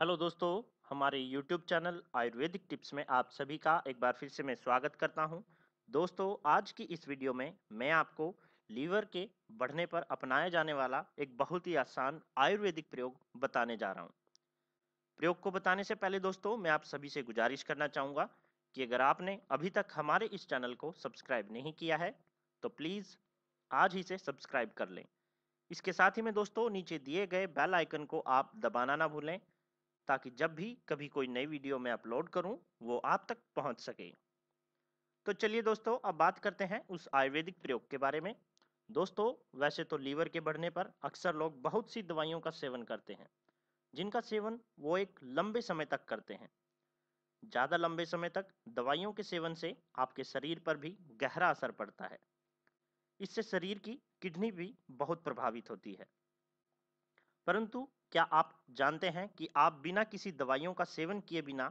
hello दोस्तों हमारे YouTube channel Ayurvedic tips में आप सभी का एक बार फिर से मैं स्वागत करता हूं दोस्तों आज की इस वीडियो में मैं आपको लीवर के बढ़ने पर अपनाया जाने वाला एक बहुत ही आसान आयुर्वेदिक प्रयोग बताने जा रहा हूं प्रयोग को बताने से पहले दोस्तों मैं आप सभी से गुजारिश करना चाहूँगा कि अगर आपने अभी तक हमारे इस चैनल को सब्सक्राइब नहीं किया है तो प्लीज़ आज ही से सब्सक्राइब कर लें इसके साथ ही में दोस्तों नीचे दिए गए बेल आइकन को आप दबाना ना भूलें ताकि जब भी कभी कोई नई वीडियो मैं अपलोड करूं वो आप तक पहुंच सके तो चलिए दोस्तों अब बात करते हैं उस आयुर्वेदिक प्रयोग के बारे में दोस्तों वैसे तो लीवर के बढ़ने पर अक्सर लोग बहुत सी दवाइयों का सेवन करते हैं जिनका सेवन वो एक लंबे समय तक करते हैं ज़्यादा लंबे समय तक दवाइयों के सेवन से आपके शरीर पर भी गहरा असर पड़ता है इससे शरीर की किडनी भी बहुत प्रभावित होती है परंतु क्या आप जानते हैं कि आप बिना किसी दवाइयों का सेवन किए बिना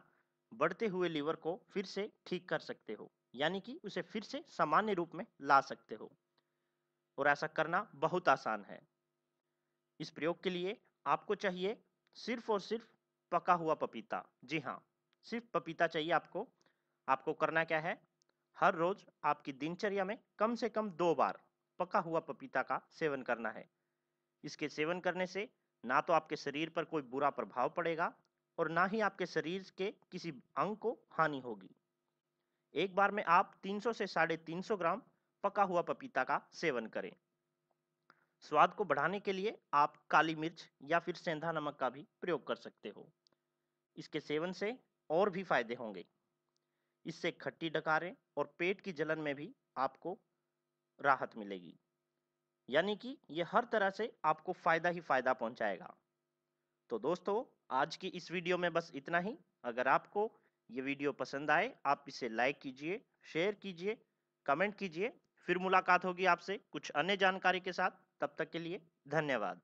बढ़ते हुए लीवर को फिर से ठीक कर सकते हो यानी कि उसे फिर से सामान्य रूप में ला सकते हो और ऐसा करना बहुत आसान है इस प्रयोग के लिए आपको चाहिए सिर्फ और सिर्फ पका हुआ पपीता जी हाँ सिर्फ पपीता चाहिए आपको आपको करना क्या है हर रोज आपकी दिनचर्या में कम से कम दो बार पका हुआ पपीता का सेवन करना है इसके सेवन करने से ना तो आपके शरीर पर कोई बुरा प्रभाव पड़ेगा और ना ही आपके शरीर के किसी अंग को हानि होगी एक बार में आप 300 से साढ़े तीन ग्राम पका हुआ पपीता का सेवन करें स्वाद को बढ़ाने के लिए आप काली मिर्च या फिर सेंधा नमक का भी प्रयोग कर सकते हो इसके सेवन से और भी फायदे होंगे इससे खट्टी डकारें और पेट की जलन में भी आपको राहत मिलेगी यानी कि ये हर तरह से आपको फायदा ही फायदा पहुंचाएगा तो दोस्तों आज की इस वीडियो में बस इतना ही अगर आपको ये वीडियो पसंद आए आप इसे लाइक कीजिए शेयर कीजिए कमेंट कीजिए फिर मुलाकात होगी आपसे कुछ अन्य जानकारी के साथ तब तक के लिए धन्यवाद